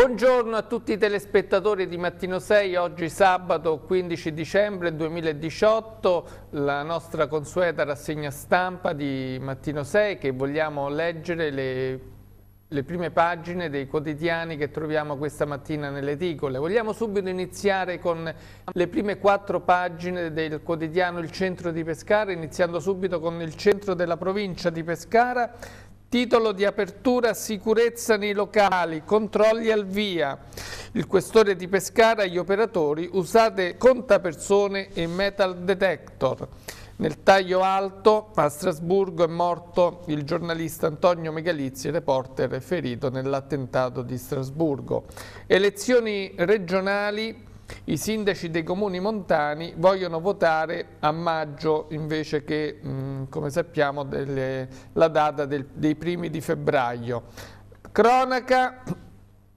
Buongiorno a tutti i telespettatori di Mattino 6, oggi sabato 15 dicembre 2018, la nostra consueta rassegna stampa di Mattino 6 che vogliamo leggere le, le prime pagine dei quotidiani che troviamo questa mattina nelle edicole. Vogliamo subito iniziare con le prime quattro pagine del quotidiano Il Centro di Pescara, iniziando subito con il centro della provincia di Pescara, Titolo di apertura sicurezza nei locali, controlli al via. Il questore di Pescara gli operatori usate contapersone e metal detector. Nel taglio alto a Strasburgo è morto il giornalista Antonio Megalizzi, reporter ferito nell'attentato di Strasburgo. Elezioni regionali i sindaci dei comuni montani vogliono votare a maggio invece che, mm, come sappiamo, delle, la data del, dei primi di febbraio. Cronaca,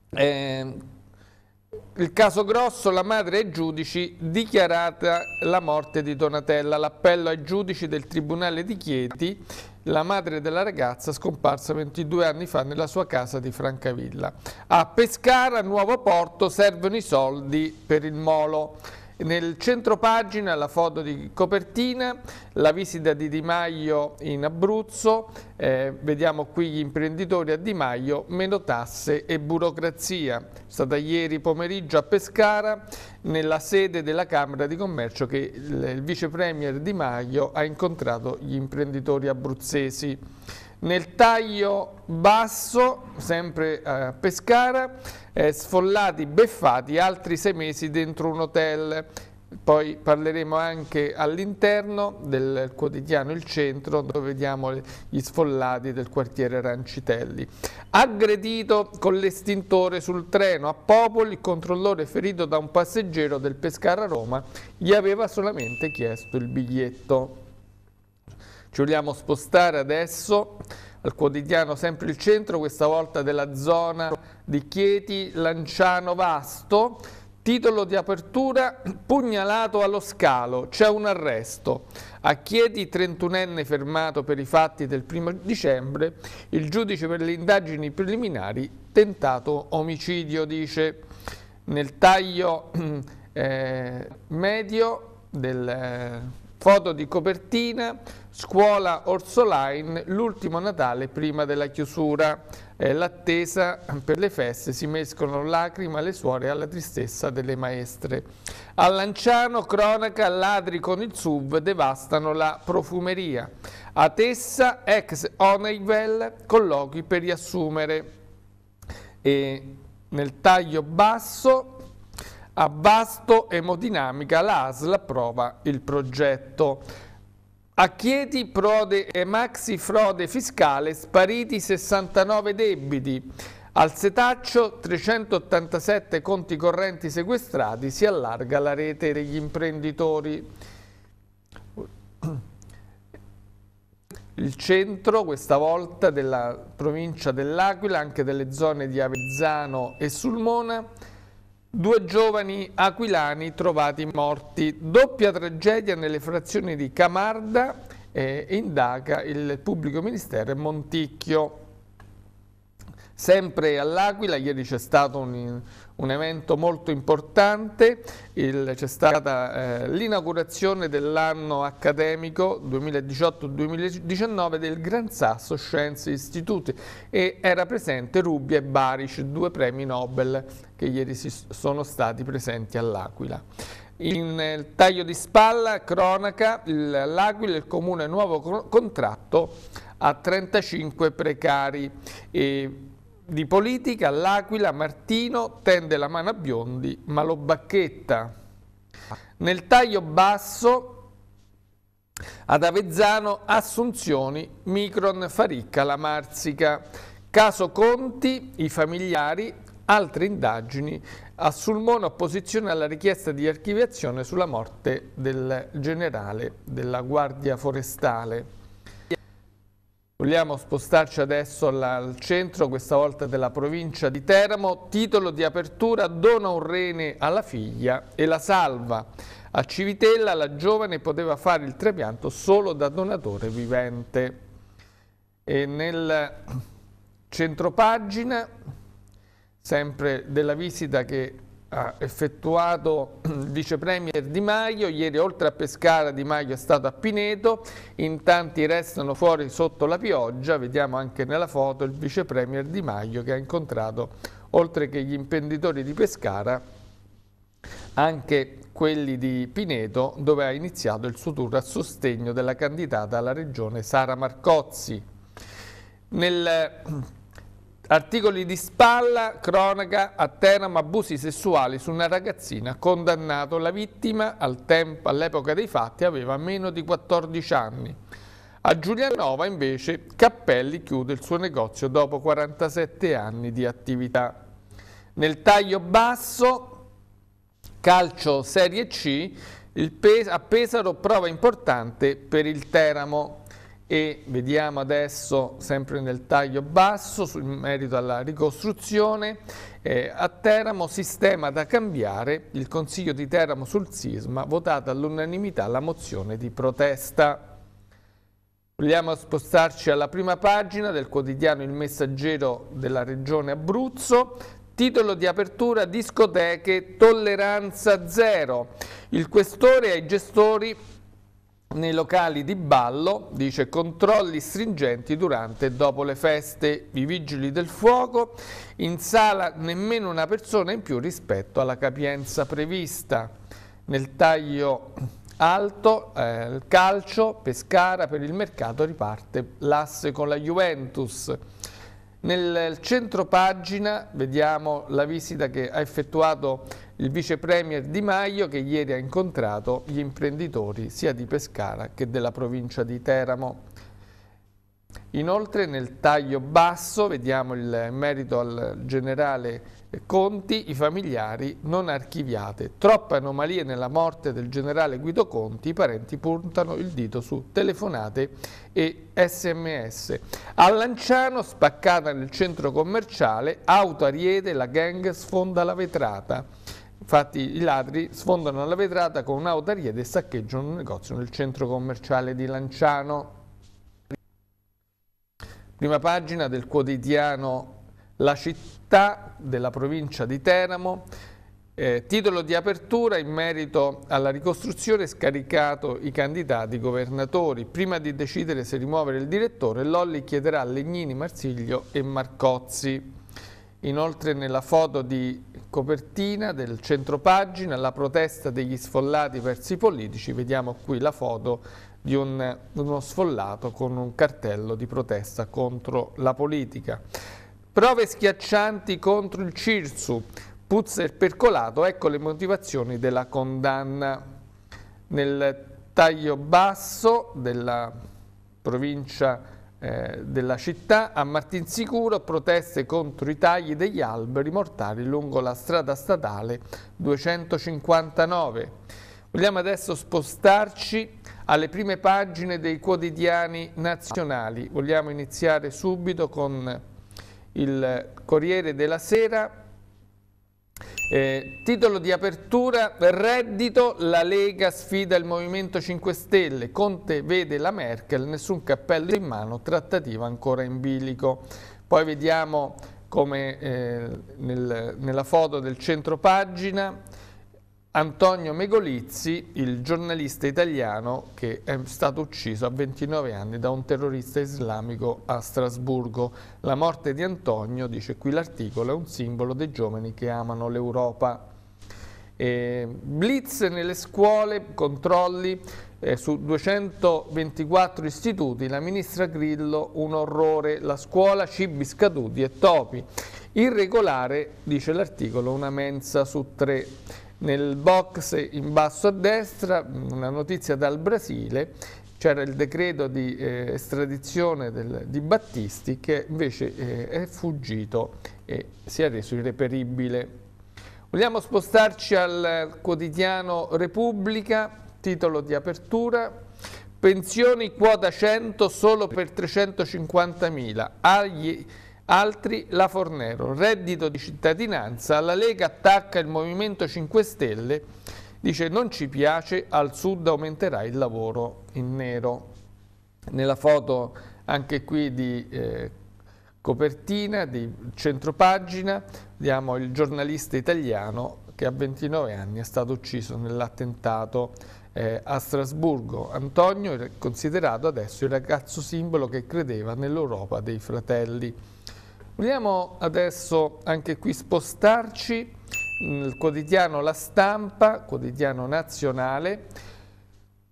eh, il caso grosso, la madre ai giudici dichiarata la morte di Donatella, l'appello ai giudici del Tribunale di Chieti la madre della ragazza scomparsa 22 anni fa nella sua casa di Francavilla. A Pescara, nuovo porto, servono i soldi per il molo. Nel centro pagina la foto di copertina, la visita di Di Maio in Abruzzo, eh, vediamo qui gli imprenditori a Di Maio, meno tasse e burocrazia. È stata ieri pomeriggio a Pescara nella sede della Camera di Commercio che il, il vice premier Di Maio ha incontrato gli imprenditori abruzzesi nel taglio basso, sempre eh, a Pescara, eh, sfollati, beffati, altri sei mesi dentro un hotel. Poi parleremo anche all'interno del quotidiano Il Centro, dove vediamo gli sfollati del quartiere Rancitelli. Aggredito con l'estintore sul treno a Popoli, il controllore ferito da un passeggero del Pescara Roma gli aveva solamente chiesto il biglietto. Ci vogliamo spostare adesso al quotidiano sempre il centro, questa volta della zona di Chieti, Lanciano, Vasto. Titolo di apertura, pugnalato allo scalo, c'è un arresto. A Chieti, 31enne fermato per i fatti del 1 dicembre, il giudice per le indagini preliminari, tentato omicidio, dice. Nel taglio eh, medio del... Eh, Foto di copertina, scuola Orsoline, l'ultimo Natale prima della chiusura. Eh, L'attesa per le feste si mescono lacrime alle suore e alla tristezza delle maestre. A Lanciano, cronaca, ladri con il SUV devastano la profumeria. A Tessa, ex Oneivel, colloqui per riassumere. E nel taglio basso a Vasto Emodinamica l'ASL approva il progetto. A Chieti prode e maxi frode fiscale spariti 69 debiti. Al setaccio 387 conti correnti sequestrati si allarga la rete degli imprenditori. Il centro, questa volta della provincia dell'Aquila, anche delle zone di Avezzano e Sulmona, Due giovani aquilani trovati morti. Doppia tragedia nelle frazioni di Camarda e indaga il pubblico ministero e Monticchio. Sempre all'Aquila ieri c'è stato un un evento molto importante, c'è stata eh, l'inaugurazione dell'anno accademico 2018-2019 del Gran Sasso Science Institute e era presente Rubbia e Baric, due premi Nobel che ieri sono stati presenti all'Aquila. In taglio di spalla, cronaca, l'Aquila, il comune nuovo contratto a 35 precari. E di politica, l'Aquila, Martino tende la mano a Biondi, ma lo bacchetta. Nel taglio basso ad Avezzano, Assunzioni, Micron, Faricca, La Marsica. Caso Conti, i familiari, altre indagini. A Sulmona opposizione alla richiesta di archiviazione sulla morte del generale della Guardia Forestale. Vogliamo spostarci adesso al centro, questa volta della provincia di Teramo. Titolo di apertura dona un rene alla figlia e la salva. A Civitella la giovane poteva fare il trapianto solo da donatore vivente. E nel centro pagina, sempre della visita che ha effettuato il vice premier Di Maio, ieri oltre a Pescara Di Maio è stato a Pineto, in tanti restano fuori sotto la pioggia, vediamo anche nella foto il vice premier Di Maio che ha incontrato oltre che gli imprenditori di Pescara anche quelli di Pineto dove ha iniziato il suo tour a sostegno della candidata alla regione Sara Marcozzi. Nel Articoli di spalla, cronaca, a Teramo abusi sessuali su una ragazzina condannato. La vittima all'epoca dei fatti aveva meno di 14 anni. A Giulianova invece Cappelli chiude il suo negozio dopo 47 anni di attività. Nel taglio basso, calcio Serie C, a Pesaro prova importante per il Teramo e vediamo adesso sempre nel taglio basso sul merito alla ricostruzione eh, a Teramo sistema da cambiare il Consiglio di Teramo sul sisma votata all'unanimità la mozione di protesta Vogliamo spostarci alla prima pagina del quotidiano Il Messaggero della Regione Abruzzo. Titolo di apertura discoteche Tolleranza Zero. Il questore ai gestori nei locali di ballo, dice controlli stringenti durante e dopo le feste, i vigili del fuoco, in sala nemmeno una persona in più rispetto alla capienza prevista. Nel taglio alto, eh, il calcio, Pescara per il mercato riparte l'asse con la Juventus. Nel centro pagina vediamo la visita che ha effettuato il vice premier Di Maio che ieri ha incontrato gli imprenditori sia di Pescara che della provincia di Teramo. Inoltre nel taglio basso vediamo il merito al generale Conti, i familiari, non archiviate. Troppe anomalie nella morte del generale Guido Conti, i parenti puntano il dito su telefonate e sms. A Lanciano, spaccata nel centro commerciale, auto a Riede, la gang sfonda la vetrata. Infatti i ladri sfondano la vetrata con un'auto a Riede e saccheggiano un negozio nel centro commerciale di Lanciano. Prima pagina del quotidiano la città della provincia di Teramo, eh, titolo di apertura in merito alla ricostruzione scaricato i candidati governatori. Prima di decidere se rimuovere il direttore, Lolli chiederà a Legnini, Marsiglio e Marcozzi. Inoltre nella foto di copertina del centropagina la protesta degli sfollati verso i politici, vediamo qui la foto di un, uno sfollato con un cartello di protesta contro la politica. Prove schiaccianti contro il Cirsu, Puzzer percolato, ecco le motivazioni della condanna. Nel taglio basso della provincia eh, della città, a Martinsicuro proteste contro i tagli degli alberi mortali lungo la strada statale 259. Vogliamo adesso spostarci alle prime pagine dei quotidiani nazionali. Vogliamo iniziare subito con il Corriere della Sera. Eh, titolo di apertura, reddito, la Lega sfida il Movimento 5 Stelle, Conte vede la Merkel, nessun cappello in mano, trattativa ancora in bilico. Poi vediamo come eh, nel, nella foto del centro pagina Antonio Megolizzi, il giornalista italiano che è stato ucciso a 29 anni da un terrorista islamico a Strasburgo. La morte di Antonio, dice qui l'articolo, è un simbolo dei giovani che amano l'Europa. blitz nelle scuole, controlli eh, su 224 istituti, la ministra Grillo un orrore, la scuola cibi scaduti e topi. Irregolare, dice l'articolo, una mensa su tre. Nel box in basso a destra una notizia dal Brasile c'era il decreto di eh, estradizione del, di Battisti che invece eh, è fuggito e si è reso irreperibile. Vogliamo spostarci al quotidiano Repubblica, titolo di apertura, pensioni quota 100 solo per 350.000, agli altri la Fornero. Reddito di cittadinanza, la Lega attacca il Movimento 5 Stelle, dice non ci piace, al sud aumenterà il lavoro in nero. Nella foto anche qui di eh, copertina, di centropagina, vediamo il giornalista italiano che a 29 anni è stato ucciso nell'attentato eh, a Strasburgo. Antonio è considerato adesso il ragazzo simbolo che credeva nell'Europa dei fratelli. Vogliamo adesso anche qui spostarci nel quotidiano La Stampa, quotidiano nazionale,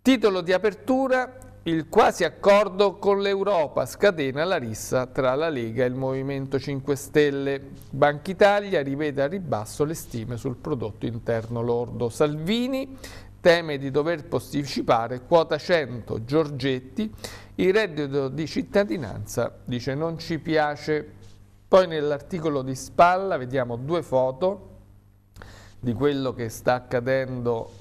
titolo di apertura il quasi accordo con l'Europa scatena la rissa tra la Lega e il Movimento 5 Stelle. Banca Italia rivede a ribasso le stime sul prodotto interno lordo. Salvini teme di dover posticipare quota 100 Giorgetti, il reddito di cittadinanza dice non ci piace poi nell'articolo di spalla vediamo due foto di quello che sta accadendo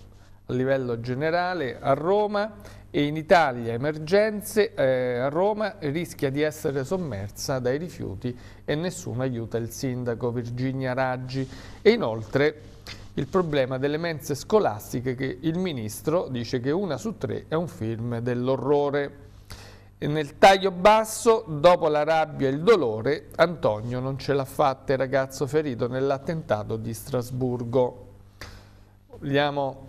a livello generale a Roma e in Italia emergenze, eh, a Roma rischia di essere sommersa dai rifiuti e nessuno aiuta il sindaco Virginia Raggi e inoltre il problema delle mense scolastiche che il ministro dice che una su tre è un film dell'orrore nel taglio basso, dopo la rabbia e il dolore, Antonio non ce l'ha fatta, il ragazzo ferito nell'attentato di Strasburgo. Vogliamo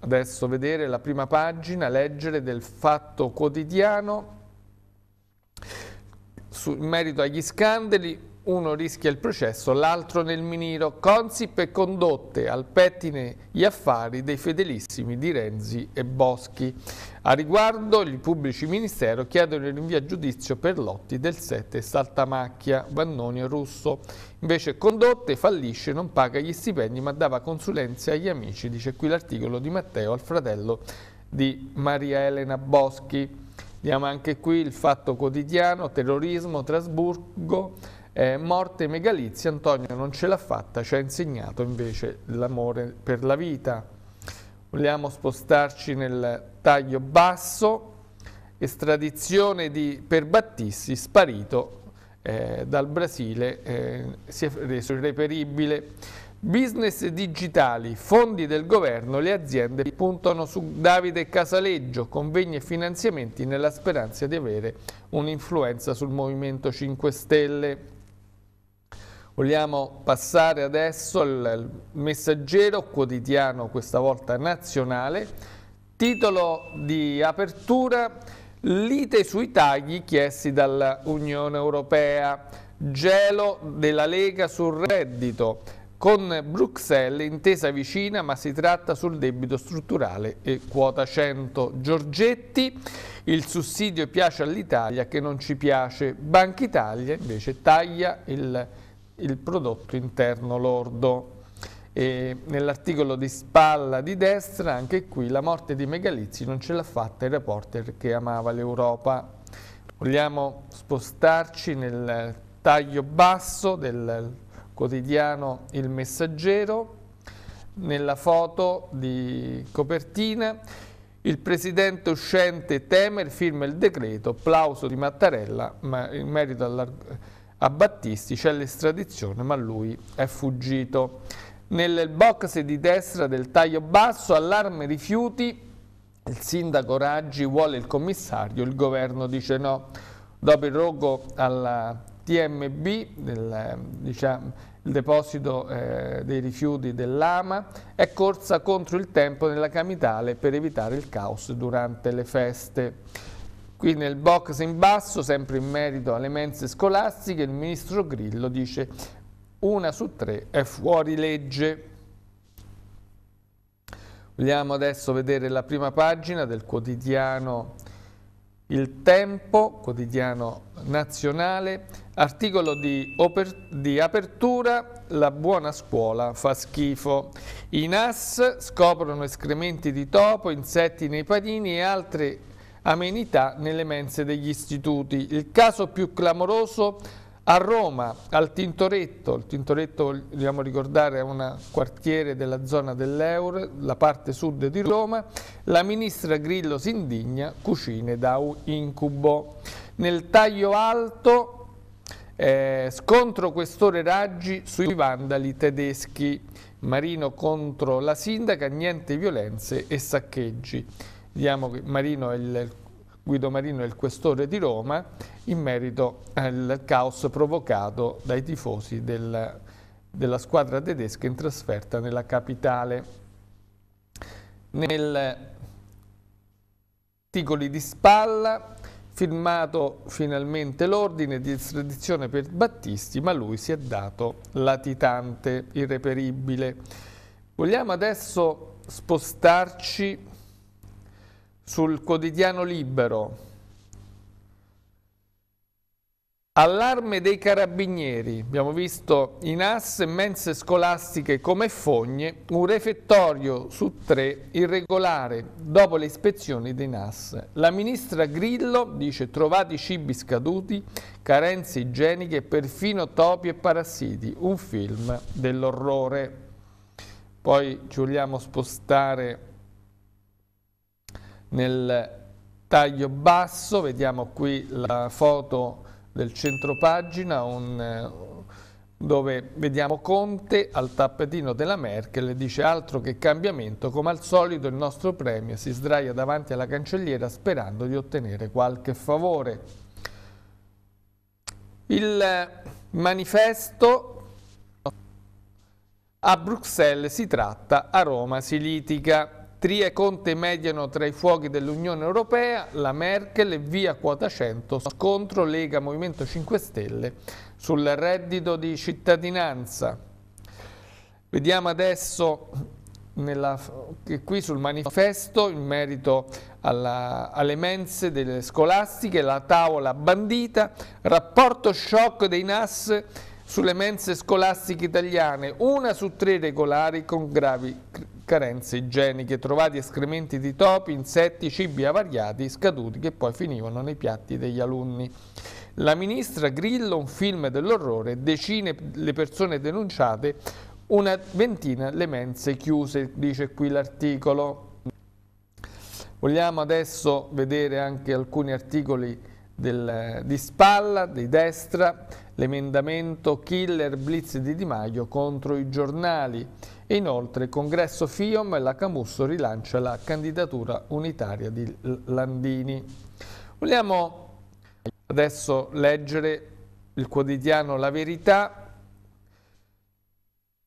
adesso vedere la prima pagina, leggere del Fatto Quotidiano, su, in merito agli scandali, uno rischia il processo, l'altro nel miniro. Consip e condotte al pettine gli affari dei fedelissimi di Renzi e Boschi. A riguardo, il pubblici ministero chiedono il rinvio a giudizio per lotti del 7 Saltamacchia, Vannoni e Russo. Invece Condotte fallisce, non paga gli stipendi ma dava consulenze agli amici, dice qui l'articolo di Matteo al fratello di Maria Elena Boschi. Diamo anche qui il fatto quotidiano, terrorismo, Trasburgo, eh, morte megalizia, Antonio non ce l'ha fatta, ci ha insegnato invece l'amore per la vita. Vogliamo spostarci nel taglio basso, estradizione di, per Battisti, sparito eh, dal Brasile, eh, si è reso irreperibile. Business digitali, fondi del governo, le aziende puntano su Davide Casaleggio, convegni e finanziamenti nella speranza di avere un'influenza sul Movimento 5 Stelle. Vogliamo passare adesso al messaggero quotidiano, questa volta nazionale, titolo di apertura Lite sui tagli chiesti dall'Unione Europea, gelo della Lega sul reddito, con Bruxelles intesa vicina ma si tratta sul debito strutturale e quota 100. Giorgetti, il sussidio piace all'Italia che non ci piace, Banca Italia invece taglia il il prodotto interno lordo. Nell'articolo di spalla di destra, anche qui, la morte di Megalizzi non ce l'ha fatta il reporter che amava l'Europa. Vogliamo spostarci nel taglio basso del quotidiano Il Messaggero, nella foto di copertina, il presidente uscente Temer firma il decreto, applauso di Mattarella ma in merito all'argomento a Battisti c'è l'estradizione ma lui è fuggito. Nel box di destra del taglio basso, allarme rifiuti, il sindaco Raggi vuole il commissario, il governo dice no. Dopo il rogo alla TMB, del, diciamo, il deposito eh, dei rifiuti dell'AMA, è corsa contro il tempo nella capitale per evitare il caos durante le feste. Qui nel box in basso, sempre in merito alle mense scolastiche, il ministro Grillo dice una su tre è fuori legge. Vogliamo adesso vedere la prima pagina del quotidiano Il Tempo, quotidiano nazionale, articolo di, di apertura, la buona scuola fa schifo. I NAS scoprono escrementi di topo, insetti nei panini e altre amenità nelle mense degli istituti. Il caso più clamoroso a Roma, al Tintoretto, il Tintoretto vogliamo ricordare è un quartiere della zona dell'Euro, la parte sud di Roma, la ministra Grillo si indigna, cucine da un incubo. Nel taglio alto eh, scontro questore Raggi sui vandali tedeschi, Marino contro la sindaca, niente violenze e saccheggi. Vediamo Marino il Guido Marino è il questore di Roma in merito al caos provocato dai tifosi del, della squadra tedesca in trasferta nella capitale. Nel articoli di Spalla firmato finalmente l'ordine di estradizione per Battisti ma lui si è dato latitante, irreperibile. Vogliamo adesso spostarci sul quotidiano Libero. Allarme dei carabinieri, abbiamo visto in asse mense scolastiche come fogne, un refettorio su tre irregolare dopo le ispezioni dei NAS. La ministra Grillo dice trovati cibi scaduti, carenze igieniche, perfino topi e parassiti, un film dell'orrore. Poi ci vogliamo spostare nel taglio basso, vediamo qui la foto del centro pagina un, eh, dove vediamo Conte al tappetino della Merkel e dice altro che cambiamento, come al solito il nostro premio si sdraia davanti alla cancelliera sperando di ottenere qualche favore. Il eh, manifesto a Bruxelles si tratta, a Roma si litiga. Tria e Conte mediano tra i fuochi dell'Unione Europea, la Merkel e via quota 100, scontro Lega Movimento 5 Stelle sul reddito di cittadinanza. Vediamo adesso nella, qui sul manifesto in merito alla, alle mense delle scolastiche, la tavola bandita, rapporto shock dei NAS sulle mense scolastiche italiane, una su tre regolari con gravi carenze igieniche, trovati escrementi di topi, insetti, cibi avariati, scaduti che poi finivano nei piatti degli alunni. La ministra Grillo, un film dell'orrore, decine le persone denunciate, una ventina le mense chiuse, dice qui l'articolo. Vogliamo adesso vedere anche alcuni articoli del, di spalla, di destra, l'emendamento killer blitz di Di Maio contro i giornali. Inoltre il congresso FIOM la Camusso rilancia la candidatura unitaria di Landini. Vogliamo adesso leggere il quotidiano La Verità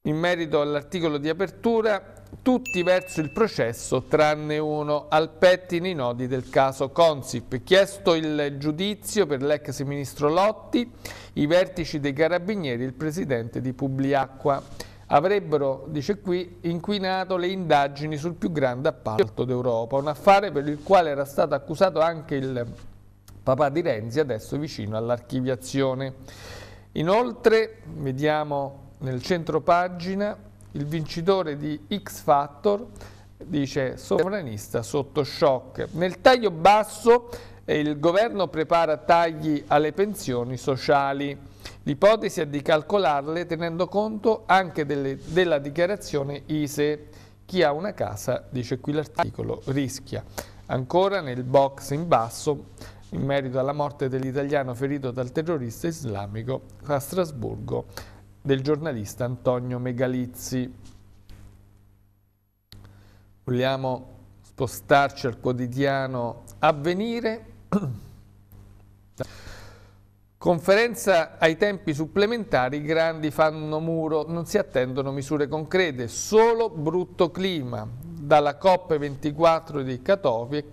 in merito all'articolo di apertura tutti verso il processo tranne uno al pettine i nodi del caso Consip chiesto il giudizio per l'ex ministro Lotti i vertici dei carabinieri il presidente di Publiacqua avrebbero, dice qui, inquinato le indagini sul più grande appalto d'Europa, un affare per il quale era stato accusato anche il papà di Renzi, adesso vicino all'archiviazione. Inoltre, vediamo nel centro pagina, il vincitore di X Factor dice sovranista sotto shock. Nel taglio basso eh, il governo prepara tagli alle pensioni sociali. L'ipotesi è di calcolarle tenendo conto anche delle, della dichiarazione ISE. Chi ha una casa, dice qui l'articolo, rischia. Ancora nel box in basso, in merito alla morte dell'italiano ferito dal terrorista islamico a Strasburgo, del giornalista Antonio Megalizzi. Vogliamo spostarci al quotidiano Avvenire. Conferenza ai tempi supplementari, i grandi fanno muro, non si attendono misure concrete, solo brutto clima. Dalla COP24 di Katowice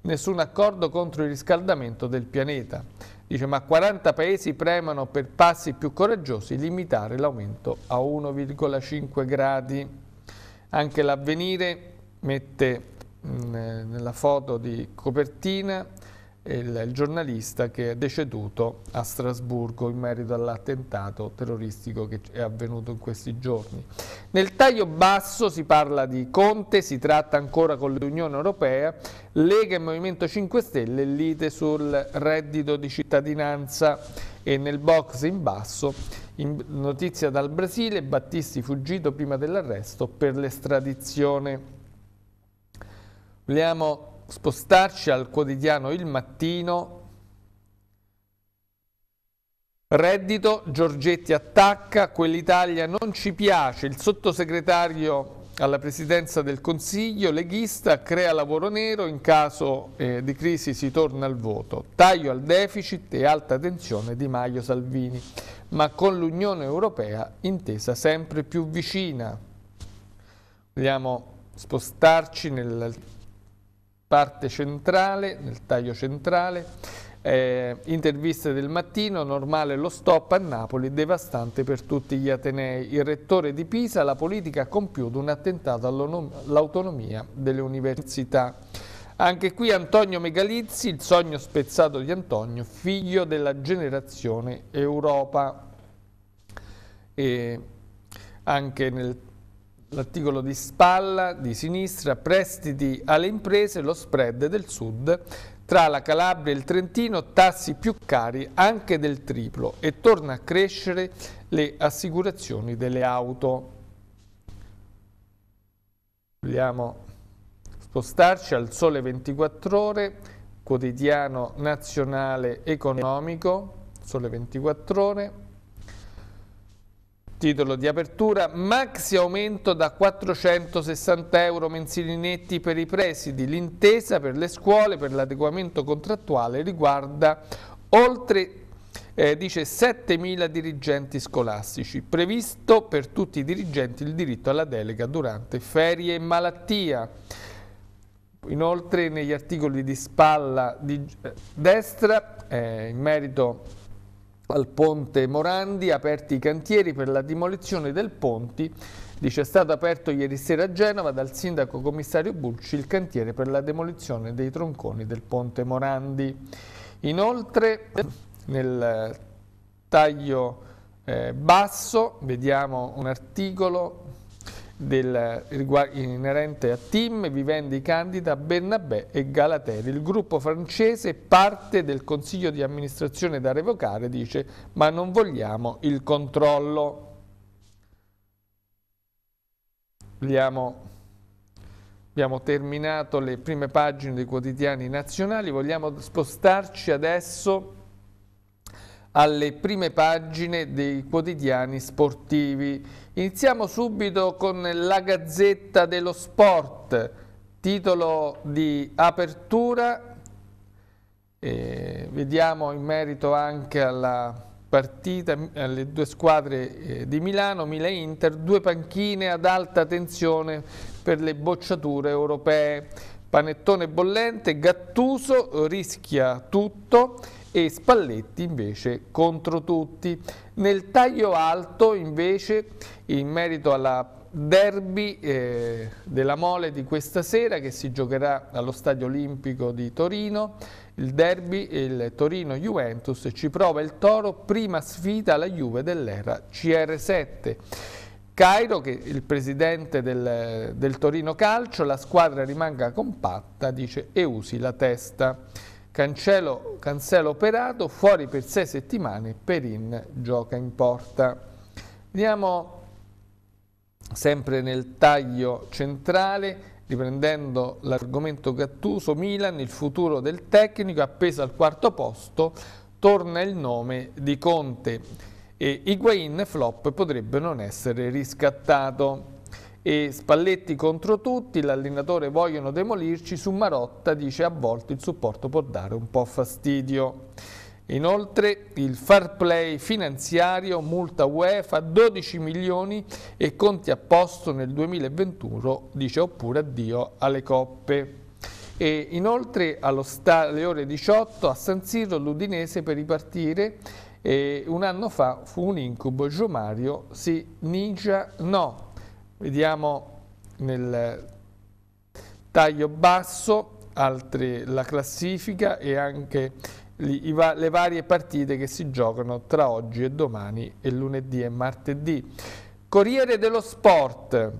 nessun accordo contro il riscaldamento del pianeta. Dice ma 40 paesi premano per passi più coraggiosi limitare l'aumento a 1,5 gradi. Anche l'avvenire mette mh, mm, nella foto di copertina il, il giornalista che è deceduto a Strasburgo in merito all'attentato terroristico che è avvenuto in questi giorni. Nel taglio basso si parla di Conte, si tratta ancora con l'Unione Europea, Lega e Movimento 5 Stelle lite sul reddito di cittadinanza e nel box in basso in notizia dal Brasile, Battisti fuggito prima dell'arresto per l'estradizione. Vogliamo spostarci al quotidiano Il Mattino. Reddito, Giorgetti attacca, quell'Italia non ci piace, il sottosegretario alla presidenza del Consiglio, leghista crea lavoro nero, in caso eh, di crisi si torna al voto. Taglio al deficit e alta tensione di Maio Salvini, ma con l'Unione Europea intesa sempre più vicina. Vogliamo spostarci nel parte centrale, nel taglio centrale, eh, interviste del mattino, normale lo stop a Napoli, devastante per tutti gli Atenei. Il rettore di Pisa, la politica ha compiuto un attentato all'autonomia delle università. Anche qui Antonio Megalizzi, il sogno spezzato di Antonio, figlio della generazione Europa. E anche nel L'articolo di spalla di sinistra, prestiti alle imprese, lo spread del sud, tra la Calabria e il Trentino tassi più cari anche del triplo e torna a crescere le assicurazioni delle auto. Vogliamo spostarci al Sole 24 Ore, quotidiano nazionale economico, Sole 24 Ore, Titolo di apertura, maxi aumento da 460 euro mensili netti per i presidi. L'intesa per le scuole per l'adeguamento contrattuale riguarda oltre eh, dice 7.000 dirigenti scolastici. Previsto per tutti i dirigenti il diritto alla delega durante ferie e malattia. Inoltre negli articoli di spalla di eh, destra, eh, in merito al ponte Morandi, aperti i cantieri per la demolizione del ponti. Dice è stato aperto ieri sera a Genova dal sindaco commissario Bulci il cantiere per la demolizione dei tronconi del ponte Morandi. Inoltre nel taglio eh, basso vediamo un articolo del, inerente a Tim, Vivendi, Candida, Bernabé e Galateri. Il gruppo francese parte del consiglio di amministrazione da revocare, dice, ma non vogliamo il controllo. Vogliamo Abbiamo terminato le prime pagine dei quotidiani nazionali, vogliamo spostarci adesso alle prime pagine dei quotidiani sportivi. Iniziamo subito con la Gazzetta dello Sport, titolo di apertura. Eh, vediamo in merito anche alla partita, alle due squadre eh, di Milano, Mila Inter, due panchine ad alta tensione per le bocciature europee. Panettone bollente, Gattuso rischia tutto e Spalletti invece contro tutti. Nel taglio alto invece in merito alla derby eh, della mole di questa sera che si giocherà allo Stadio Olimpico di Torino, il derby il Torino-Juventus ci prova il Toro, prima sfida alla Juve dell'era CR7. Cairo, che è il presidente del, del Torino Calcio, la squadra rimanga compatta, dice e usi la testa. Cancello, cancello operato, fuori per sei settimane, Perin gioca in porta. Andiamo sempre nel taglio centrale, riprendendo l'argomento Gattuso, Milan, il futuro del tecnico, appeso al quarto posto, torna il nome di Conte e Higuain flop potrebbe non essere riscattato e Spalletti contro tutti, l'allenatore vogliono demolirci, su Marotta dice a volte il supporto può dare un po' fastidio. Inoltre il fair play finanziario multa UEFA 12 milioni e conti a posto nel 2021, dice oppure addio alle coppe. E inoltre alle ore 18 a San Siro l'Udinese per ripartire e un anno fa fu un incubo, Giomario si ninja no. Vediamo nel taglio basso altri, la classifica e anche gli, va, le varie partite che si giocano tra oggi e domani e lunedì e martedì. Corriere dello Sport,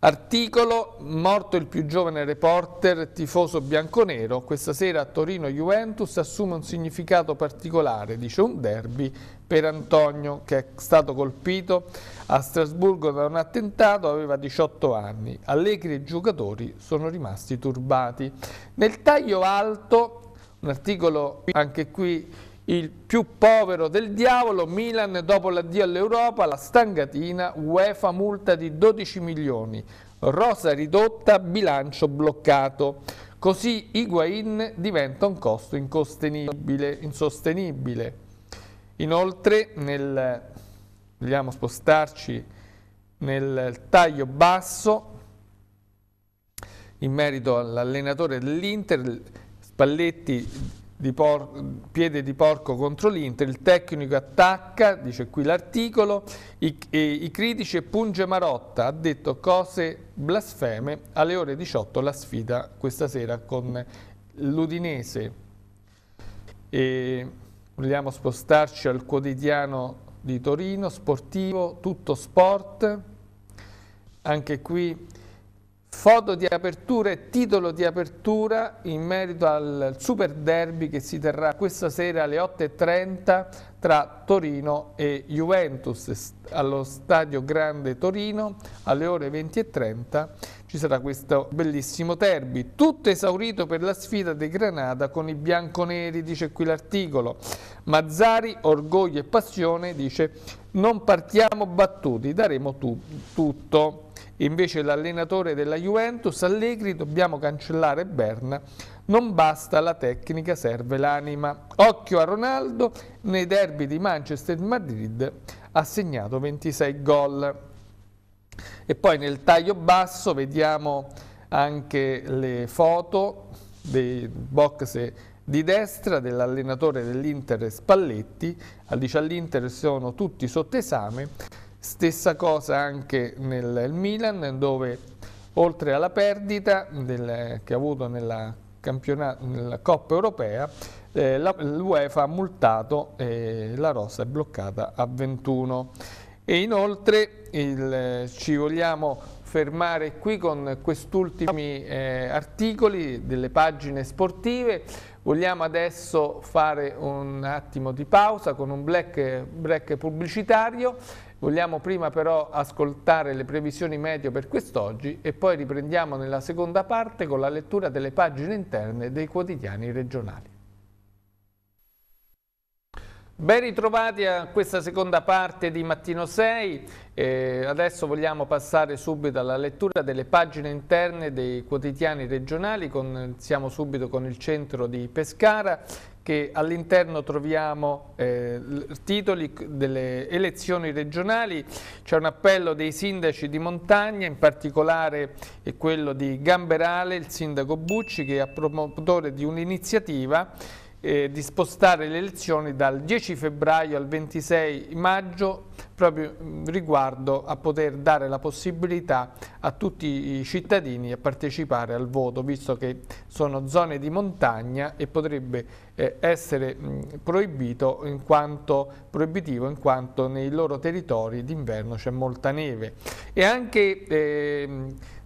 articolo morto il più giovane reporter tifoso bianconero, questa sera a Torino Juventus assume un significato particolare, dice un derby per Antonio che è stato colpito a Strasburgo da un attentato, aveva 18 anni. Allegri e giocatori sono rimasti turbati. Nel taglio alto, un articolo anche qui il più povero del diavolo, Milan dopo l'addio all'Europa, la stangatina, UEFA multa di 12 milioni, rosa ridotta, bilancio bloccato. Così Higuain diventa un costo insostenibile. Inoltre, nel, vogliamo spostarci nel taglio basso, in merito all'allenatore dell'Inter, Spalletti di piede di porco contro l'Inter, il tecnico attacca, dice qui l'articolo, i, i, i, critici e punge Marotta, ha detto cose blasfeme, alle ore 18 la sfida questa sera con l'Udinese. E Vogliamo spostarci al quotidiano di Torino, sportivo, tutto sport. Anche qui Foto di apertura e titolo di apertura in merito al Super Derby che si terrà questa sera alle 8.30 tra Torino e Juventus allo Stadio Grande Torino alle ore 20.30 ci sarà questo bellissimo derby. Tutto esaurito per la sfida di Granada con i bianconeri, dice qui l'articolo. Mazzari, orgoglio e passione, dice non partiamo battuti, daremo tu tutto. Invece l'allenatore della Juventus, Allegri, dobbiamo cancellare Berna. Non basta la tecnica, serve l'anima. Occhio a Ronaldo, nei derby di Manchester e Madrid ha segnato 26 gol. E poi nel taglio basso vediamo anche le foto dei box di destra dell'allenatore dell'Inter Spalletti. all'Inter sono tutti sotto esame Stessa cosa anche nel Milan dove oltre alla perdita del, che ha avuto nella, nella Coppa Europea eh, l'UEFA ha multato e eh, la rossa è bloccata a 21. E inoltre il, ci vogliamo fermare qui con quest'ultimi eh, articoli delle pagine sportive. Vogliamo adesso fare un attimo di pausa con un break, break pubblicitario Vogliamo prima però ascoltare le previsioni meteo per quest'oggi e poi riprendiamo nella seconda parte con la lettura delle pagine interne dei quotidiani regionali. Ben ritrovati a questa seconda parte di Mattino 6. Eh, adesso vogliamo passare subito alla lettura delle pagine interne dei quotidiani regionali. Con, siamo subito con il centro di Pescara che all'interno troviamo eh, titoli delle elezioni regionali, c'è un appello dei sindaci di montagna, in particolare quello di Gamberale, il sindaco Bucci che è promotore di un'iniziativa eh, di spostare le elezioni dal 10 febbraio al 26 maggio proprio mm, riguardo a poter dare la possibilità a tutti i cittadini a partecipare al voto, visto che sono zone di montagna e potrebbe eh, essere mh, mm, proibito in quanto, proibitivo in quanto nei loro territori d'inverno c'è molta neve. E anche eh,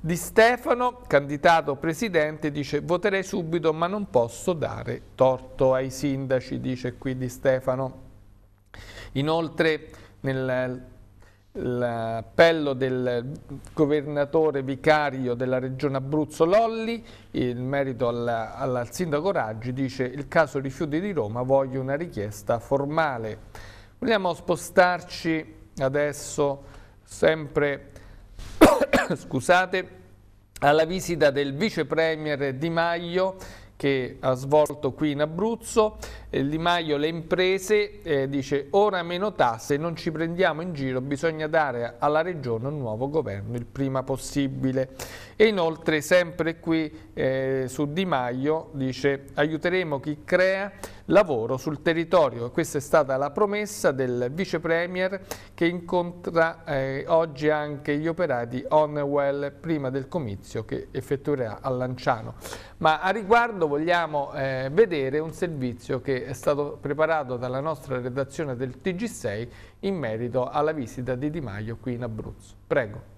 Di Stefano, candidato presidente, dice voterei subito ma non posso dare torto ai sindaci, dice qui Di Stefano. Inoltre nell'appello del governatore vicario della regione Abruzzo Lolli in merito al, sindaco Raggi dice il caso rifiuti di Roma voglio una richiesta formale vogliamo spostarci adesso sempre scusate alla visita del vice premier Di Maio che ha svolto qui in Abruzzo. Eh, Di Maio le imprese eh, dice ora meno tasse, non ci prendiamo in giro, bisogna dare alla regione un nuovo governo il prima possibile. E inoltre sempre qui eh, su Di Maio dice aiuteremo chi crea lavoro sul territorio. Questa è stata la promessa del vice premier che incontra eh, oggi anche gli operati Onwell prima del comizio che effettuerà a Lanciano. Ma a riguardo vogliamo eh, vedere un servizio che è stato preparato dalla nostra redazione del TG6 in merito alla visita di Di Maio qui in Abruzzo. Prego.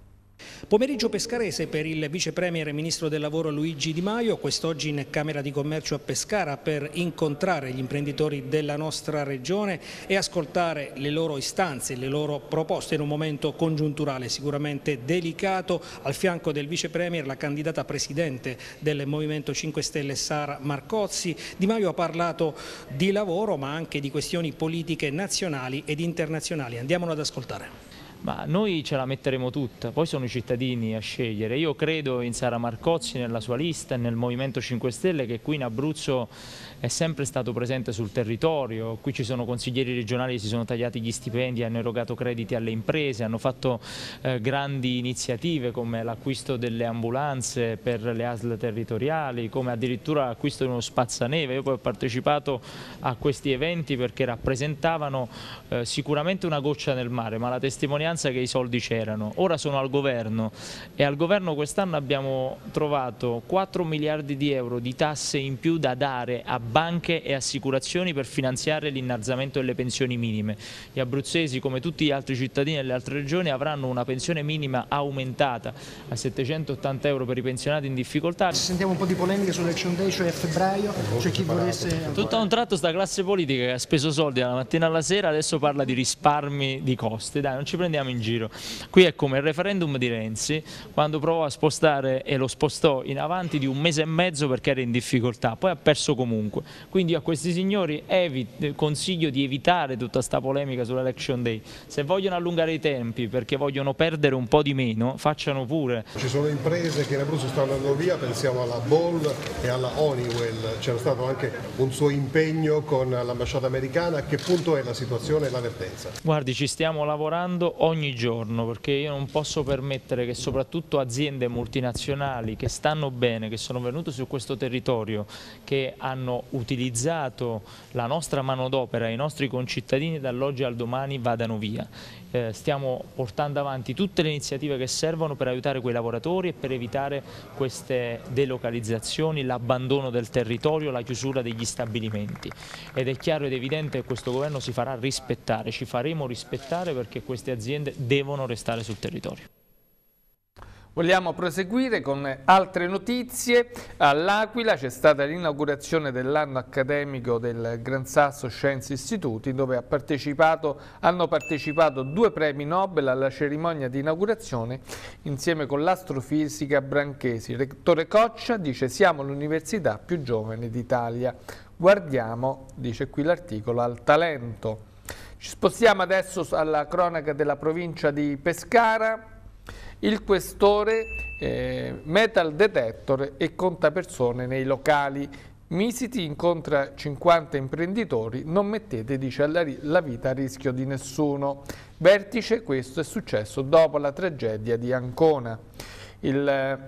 Pomeriggio pescarese per il vice premier e ministro del lavoro Luigi Di Maio, quest'oggi in Camera di Commercio a Pescara per incontrare gli imprenditori della nostra regione e ascoltare le loro istanze, le loro proposte in un momento congiunturale sicuramente delicato. Al fianco del vice premier la candidata presidente del Movimento 5 Stelle Sara Marcozzi. Di Maio ha parlato di lavoro ma anche di questioni politiche nazionali ed internazionali. Andiamolo ad ascoltare ma noi ce la metteremo tutta, poi sono i cittadini a scegliere. Io credo in Sara Marcozzi, nella sua lista nel Movimento 5 Stelle che qui in Abruzzo è sempre stato presente sul territorio, qui ci sono consiglieri regionali che si sono tagliati gli stipendi, hanno erogato crediti alle imprese, hanno fatto eh, grandi iniziative come l'acquisto delle ambulanze per le ASL territoriali, come addirittura l'acquisto di uno spazzaneve, io poi ho partecipato a questi eventi perché rappresentavano eh, sicuramente una goccia nel mare, ma la testimonianza è che i soldi c'erano. Ora sono al governo e al governo quest'anno abbiamo trovato 4 miliardi di euro di tasse in più da dare a banche e assicurazioni per finanziare l'innalzamento delle pensioni minime. Gli abruzzesi, come tutti gli altri cittadini delle altre regioni, avranno una pensione minima aumentata a 780 euro per i pensionati in difficoltà. Sentiamo un po' di polemiche sulle Ciondei, cioè a febbraio, cioè chi volesse... Tutto a un tratto sta classe politica che ha speso soldi dalla mattina alla sera, adesso parla di risparmi di costi, dai non ci prendiamo in giro. Qui è come il referendum di Renzi, quando provò a spostare e lo spostò in avanti di un mese e mezzo perché era in difficoltà, poi ha perso comunque ovunque. Quindi a questi signori consiglio di evitare tutta questa polemica sull'election day. Se vogliono allungare i tempi perché vogliono perdere un po' di meno, facciano pure. Ci sono imprese che in Abruzzo stanno andando via, pensiamo alla Ball e alla Honeywell. C'era stato anche un suo impegno con l'ambasciata americana. A che punto è la situazione e l'avvertenza? Guardi, ci stiamo lavorando ogni giorno perché io non posso permettere che soprattutto aziende multinazionali che stanno bene, che sono venute su questo territorio, che hanno utilizzato la nostra manodopera, i nostri concittadini dall'oggi al domani vadano via. Eh, stiamo portando avanti tutte le iniziative che servono per aiutare quei lavoratori e per evitare queste delocalizzazioni, l'abbandono del territorio, la chiusura degli stabilimenti. Ed è chiaro ed evidente che questo governo si farà rispettare, ci faremo rispettare perché queste aziende devono restare sul territorio. Vogliamo proseguire con altre notizie. All'Aquila c'è stata l'inaugurazione dell'anno accademico del Gran Sasso Scienze Istituti dove partecipato, hanno partecipato due premi Nobel alla cerimonia di inaugurazione insieme con l'astrofisica Branchesi. Rettore Coccia dice siamo l'università più giovane d'Italia. Guardiamo, dice qui l'articolo, al talento. Ci spostiamo adesso alla cronaca della provincia di Pescara il questore eh, metal detector e conta persone nei locali. Misiti incontra 50 imprenditori, non mettete dice, la, vita a rischio di nessuno. Vertice, questo è successo dopo la tragedia di Ancona. Il,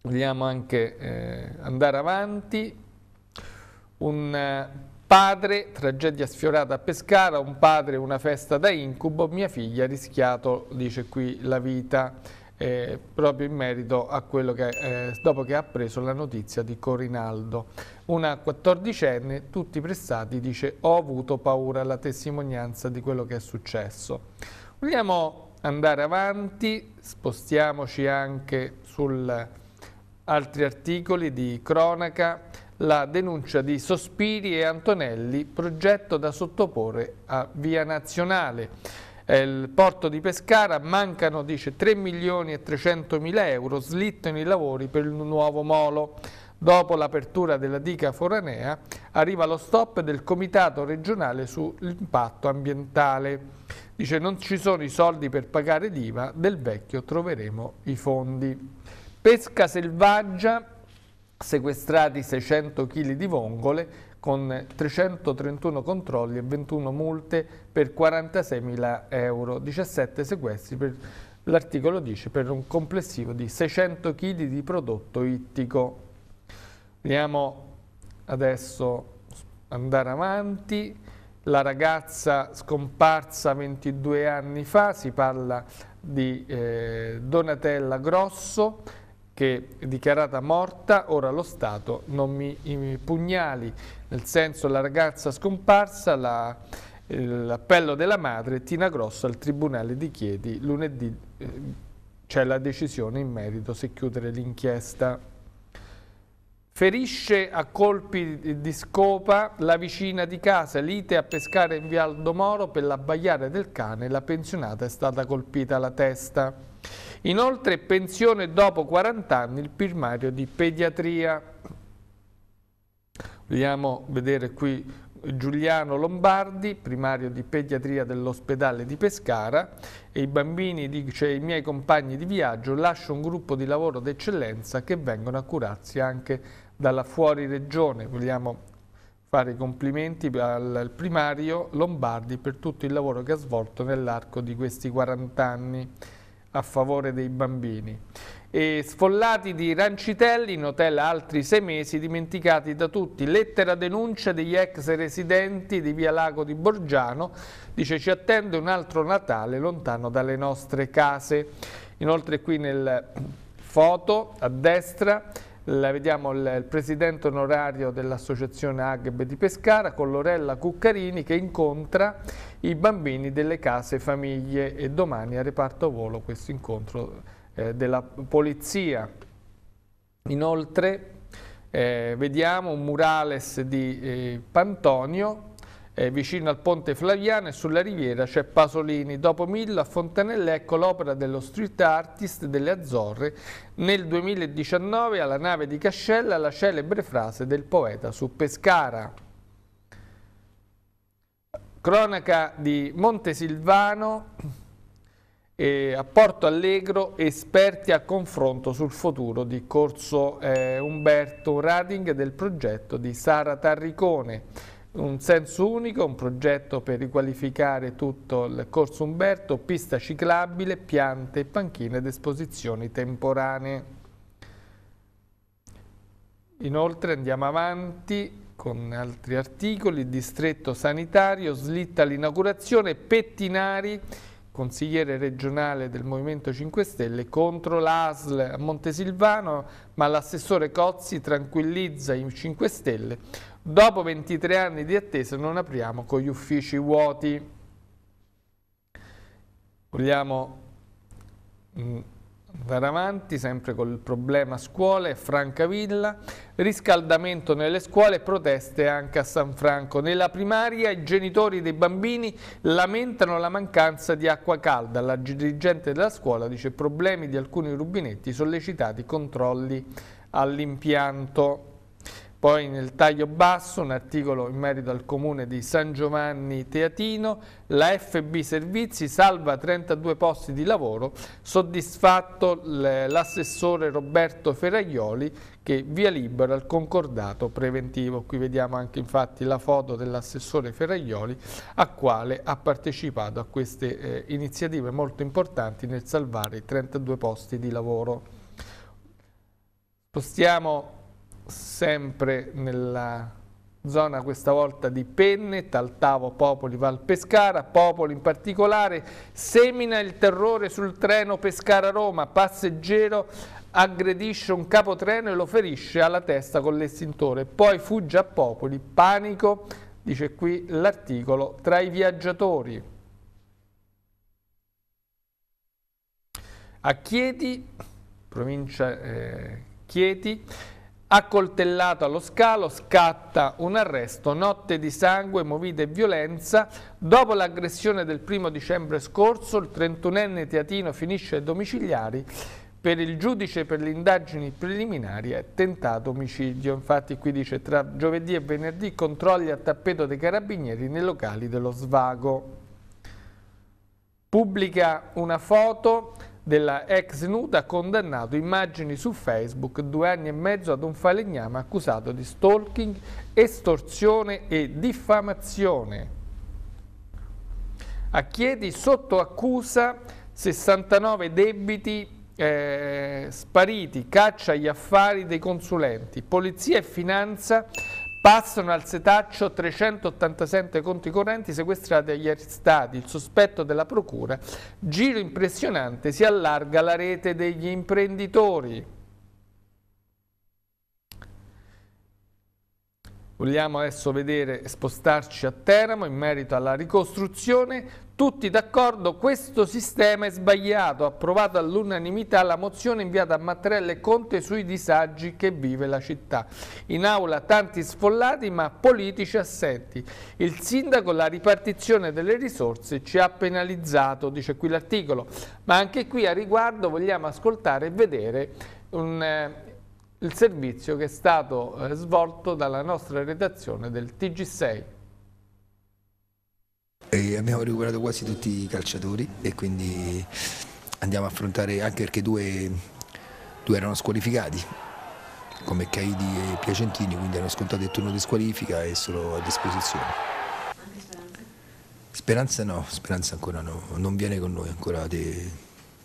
vogliamo anche eh, andare avanti. Un, Padre, tragedia sfiorata a Pescara, un padre, una festa da incubo, mia figlia ha rischiato, dice qui, la vita, eh, proprio in merito a quello che, eh, dopo che ha preso la notizia di Corinaldo. Una quattordicenne, tutti pressati, dice ho avuto paura alla testimonianza di quello che è successo. Vogliamo andare avanti, spostiamoci anche su altri articoli di cronaca, la denuncia di Sospiri e Antonelli, progetto da sottoporre a Via Nazionale. Il porto di Pescara mancano, dice, 3 milioni e 300 mila euro, slittano i lavori per il nuovo molo. Dopo l'apertura della dica foranea arriva lo stop del Comitato regionale sull'impatto ambientale. Dice non ci sono i soldi per pagare l'IVA, del vecchio troveremo i fondi. Pesca selvaggia sequestrati 600 kg di vongole con 331 controlli e 21 multe per 46.000 euro, 17 sequestri per l'articolo 10 per un complessivo di 600 kg di prodotto ittico. Vogliamo adesso andare avanti. La ragazza scomparsa 22 anni fa, si parla di eh, Donatella Grosso, che è dichiarata morta, ora lo Stato non mi, mi pugnali, nel senso la ragazza scomparsa, eh, l'appello la, della madre, Tina Grosso al Tribunale di Chieti, lunedì eh, c'è la decisione in merito se chiudere l'inchiesta. Ferisce a colpi di scopa la vicina di casa, lite a pescare in Vialdo Moro per l'abbaiare del cane, la pensionata è stata colpita alla testa. Inoltre pensione dopo 40 anni il primario di pediatria. Vogliamo vedere qui Giuliano Lombardi, primario di pediatria dell'ospedale di Pescara e i bambini, dice i miei compagni di viaggio, lascio un gruppo di lavoro d'eccellenza che vengono a curarsi anche dalla fuori regione. Vogliamo fare i complimenti al primario Lombardi per tutto il lavoro che ha svolto nell'arco di questi 40 anni a favore dei bambini. E sfollati di Rancitelli, in hotel altri sei mesi, dimenticati da tutti. Lettera denuncia degli ex residenti di Via Lago di Borgiano, dice ci attende un altro Natale lontano dalle nostre case. Inoltre qui nel foto a destra la vediamo il, il presidente onorario dell'associazione AGB di Pescara con Lorella Cuccarini che incontra i bambini delle case famiglie e domani a reparto volo questo incontro eh, della polizia. Inoltre eh, vediamo un murales di eh, Pantonio eh, vicino al ponte Flaviano e sulla riviera c'è Pasolini. Dopo Milla a Fontanelle ecco l'opera dello street artist delle Azzorre nel 2019 alla nave di Cascella la celebre frase del poeta su Pescara. Cronaca di Montesilvano eh, a Porto Allegro, esperti a confronto sul futuro di Corso eh, Umberto Rading del progetto di Sara Tarricone. Un senso unico, un progetto per riqualificare tutto il Corso Umberto, pista ciclabile, piante, panchine ed esposizioni temporanee. Inoltre andiamo avanti, con altri articoli, distretto sanitario, slitta l'inaugurazione, Pettinari, consigliere regionale del Movimento 5 Stelle, contro l'ASL a Montesilvano, ma l'assessore Cozzi tranquillizza i 5 Stelle, dopo 23 anni di attesa non apriamo con gli uffici vuoti. Vogliamo mm, avanti sempre col problema scuole, Francavilla, riscaldamento nelle scuole, proteste anche a San Franco. Nella primaria i genitori dei bambini lamentano la mancanza di acqua calda. La dirigente della scuola dice problemi di alcuni rubinetti, sollecitati controlli all'impianto. Poi nel taglio basso un articolo in merito al comune di San Giovanni Teatino, la FB Servizi salva 32 posti di lavoro, soddisfatto l'assessore Roberto Ferraioli che via libera il concordato preventivo. Qui vediamo anche infatti la foto dell'assessore Ferraioli a quale ha partecipato a queste eh, iniziative molto importanti nel salvare 32 posti di lavoro. Spostiamo sempre nella zona questa volta di Penne, Taltavo, Popoli, Val Pescara, Popoli in particolare, semina il terrore sul treno Pescara-Roma, passeggero aggredisce un capotreno e lo ferisce alla testa con l'estintore, poi fugge a Popoli, panico, dice qui l'articolo, tra i viaggiatori. A Chieti, provincia eh, Chieti, Accoltellato allo scalo, scatta un arresto, notte di sangue, movite e violenza. Dopo l'aggressione del primo dicembre scorso, il 31enne Teatino finisce ai domiciliari. Per il giudice per le indagini preliminari è tentato omicidio. Infatti qui dice tra giovedì e venerdì controlli a tappeto dei carabinieri nei locali dello svago. Pubblica una foto della ex nuda condannato immagini su Facebook due anni e mezzo ad un falegname accusato di stalking, estorsione e diffamazione. A Chiedi sotto accusa 69 debiti eh, spariti, caccia agli affari dei consulenti, polizia e finanza Passano al setaccio 387 conti correnti sequestrati agli arrestati, il sospetto della procura, giro impressionante, si allarga la rete degli imprenditori. Vogliamo adesso vedere, spostarci a Teramo in merito alla ricostruzione, tutti d'accordo, questo sistema è sbagliato, approvata all'unanimità la mozione inviata a Mattarella e Conte sui disagi che vive la città. In aula tanti sfollati ma politici assenti. Il sindaco la ripartizione delle risorse ci ha penalizzato, dice qui l'articolo. Ma anche qui a riguardo vogliamo ascoltare e vedere un, eh, il servizio che è stato eh, svolto dalla nostra redazione del TG6. E abbiamo recuperato quasi tutti i calciatori e quindi andiamo a affrontare anche perché due, due erano squalificati come Caidi e Piacentini quindi hanno scontato il turno di squalifica e sono a disposizione. Speranza no, Speranza ancora no, non viene con noi, ancora, de...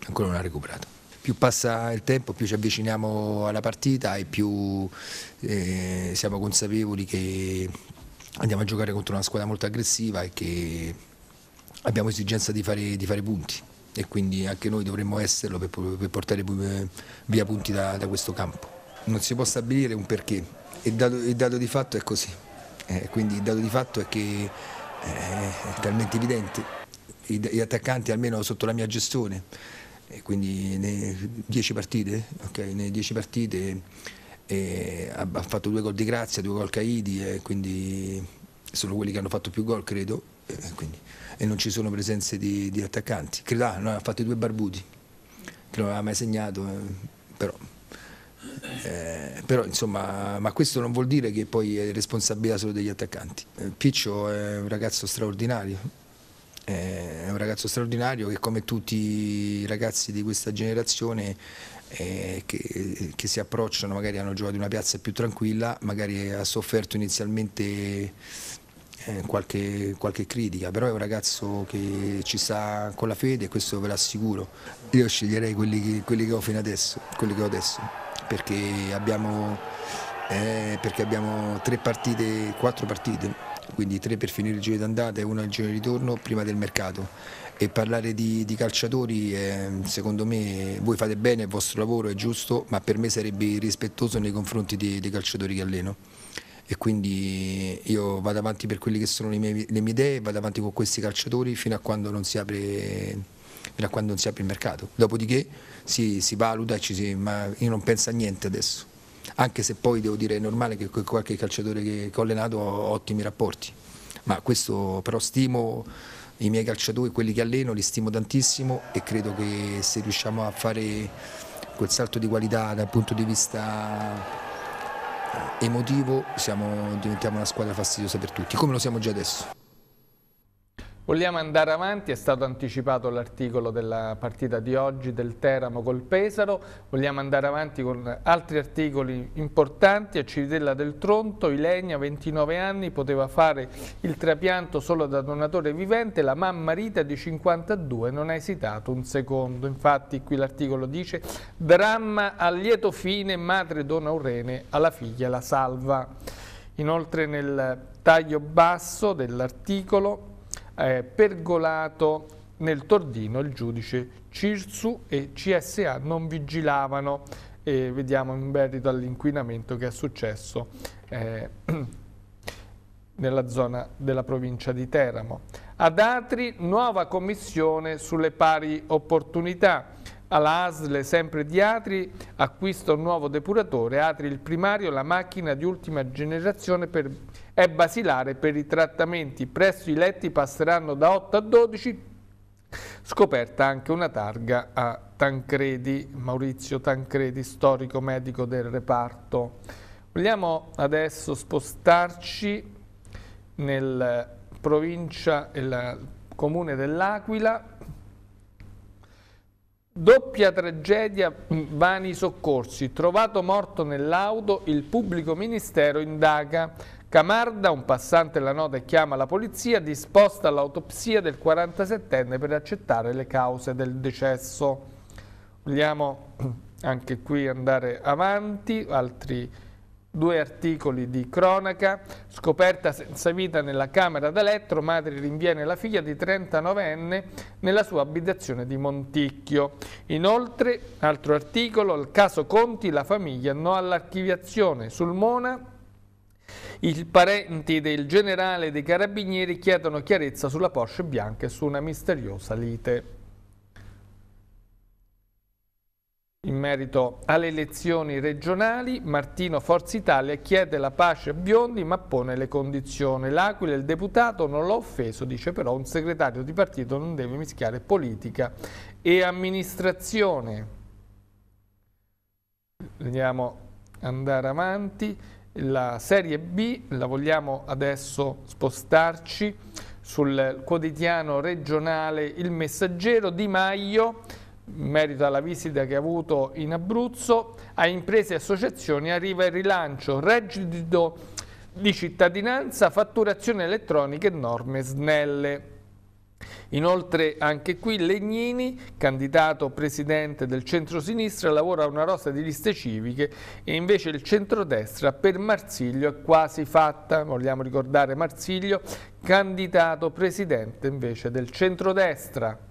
ancora non ha recuperato. Più passa il tempo, più ci avviciniamo alla partita e più eh, siamo consapevoli che andiamo a giocare contro una squadra molto aggressiva e che abbiamo esigenza di fare, di fare punti e quindi anche noi dovremmo esserlo per, per portare via punti da, da, questo campo. Non si può stabilire un perché, il dato, il dato di fatto è così, eh, quindi il dato di fatto è che eh, è talmente evidente. Gli attaccanti, almeno sotto la mia gestione, e quindi ne dieci partite, okay, ne 10 partite ha fatto due gol di grazia, due gol Caidi, e eh, quindi sono quelli che hanno fatto più gol credo, e, eh, quindi, e non ci sono presenze di, di attaccanti. Credo, ah, no, ha fatto i due barbuti, che non aveva mai segnato, eh, però... Eh, però insomma, ma questo non vuol dire che poi è responsabilità solo degli attaccanti. Piccio è un ragazzo straordinario, è un ragazzo straordinario che come tutti i ragazzi di questa generazione eh, che, che, si approcciano, magari hanno giocato in una piazza più tranquilla, magari ha sofferto inizialmente eh, qualche, qualche, critica, però è un ragazzo che ci sta con la fede e questo ve l'assicuro. Io sceglierei quelli che, quelli che ho fino adesso, quelli che ho adesso, perché abbiamo, eh, perché abbiamo tre partite, quattro partite, quindi tre per finire il giro d'andata e una il giro di ritorno prima del mercato e parlare di, di calciatori eh, secondo me voi fate bene, il vostro lavoro è giusto, ma per me sarebbe irrispettoso nei confronti dei, dei calciatori che alleno e quindi io vado avanti per quelle che sono le mie, le mie idee, vado avanti con questi calciatori fino a quando non si apre fino a quando non si apre il mercato. Dopodiché si, si valuta, si, ma io non penso a niente adesso, anche se poi devo dire è normale che qualche calciatore che, che ho allenato ho ottimi rapporti, ma questo però stimo i miei calciatori, quelli che alleno, li stimo tantissimo e credo che se riusciamo a fare quel salto di qualità dal punto di vista eh, emotivo siamo, diventiamo una squadra fastidiosa per tutti, come lo siamo già adesso. Vogliamo andare avanti, è stato anticipato l'articolo della partita di oggi del Teramo col Pesaro, vogliamo andare avanti con altri articoli importanti, a Cividella del Tronto, Ilenia, 29 anni, poteva fare il trapianto solo da donatore vivente, la mamma Rita di 52 non ha esitato un secondo, infatti qui l'articolo dice dramma a lieto fine, madre dona un rene, alla figlia la salva. Inoltre nel taglio basso dell'articolo eh, pergolato nel Tordino il giudice Cirsu e CSA non vigilavano e vediamo in merito all'inquinamento che è successo eh, nella zona della provincia di Teramo. Ad Atri nuova commissione sulle pari opportunità. Alla ASL, sempre di Atri, acquista un nuovo depuratore. Atri il primario, la macchina di ultima generazione per è basilare per i trattamenti presso i letti passeranno da 8 a 12 scoperta anche una targa a Tancredi, Maurizio Tancredi, storico medico del reparto. Vogliamo adesso spostarci nel eh, provincia, il eh, comune dell'Aquila. Doppia tragedia, mm, vani soccorsi. Trovato morto nell'auto, il pubblico ministero indaga Camarda, un passante la nota e chiama la polizia, disposta all'autopsia del 47enne per accettare le cause del decesso. Vogliamo anche qui andare avanti, altri due articoli di cronaca, scoperta senza vita nella camera da letto, madre rinviene la figlia di 39enne nella sua abitazione di Monticchio. Inoltre, altro articolo, al caso Conti, la famiglia no all'archiviazione, sul Mona i parenti del generale dei carabinieri chiedono chiarezza sulla Porsche bianca e su una misteriosa lite. In merito alle elezioni regionali, Martino Forza Italia chiede la pace a Biondi ma pone le condizioni. L'Aquila, il deputato, non l'ha offeso, dice però un segretario di partito non deve mischiare politica e amministrazione. Vediamo andare avanti. La Serie B la vogliamo adesso spostarci sul quotidiano regionale Il Messaggero Di Maio, in merito alla visita che ha avuto in Abruzzo, a imprese e associazioni arriva il rilancio, reddito di cittadinanza, fatturazione elettronica e norme snelle. Inoltre anche qui Legnini, candidato presidente del centro-sinistra, lavora a una rosa di liste civiche e invece il centrodestra per Marsiglio è quasi fatta, vogliamo ricordare Marsiglio, candidato presidente invece del centrodestra.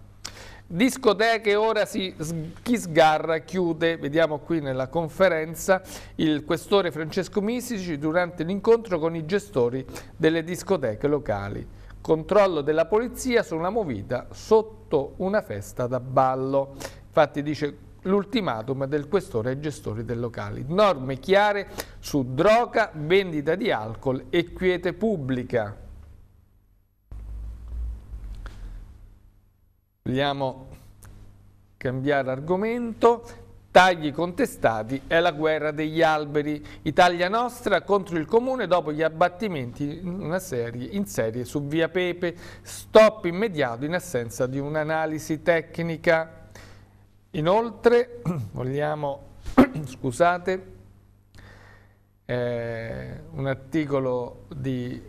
Discoteche ora si, chi sgarra chiude, vediamo qui nella conferenza il questore Francesco Misici durante l'incontro con i gestori delle discoteche locali controllo della polizia su una movita sotto una festa da ballo. Infatti dice l'ultimatum del questore ai gestori del locale. Norme chiare su droga, vendita di alcol e quiete pubblica. Vogliamo cambiare argomento. Tagli contestati è la guerra degli alberi. Italia Nostra contro il Comune dopo gli abbattimenti in serie, in serie su Via Pepe. Stop immediato in assenza di un'analisi tecnica. Inoltre vogliamo, scusate, eh, un articolo di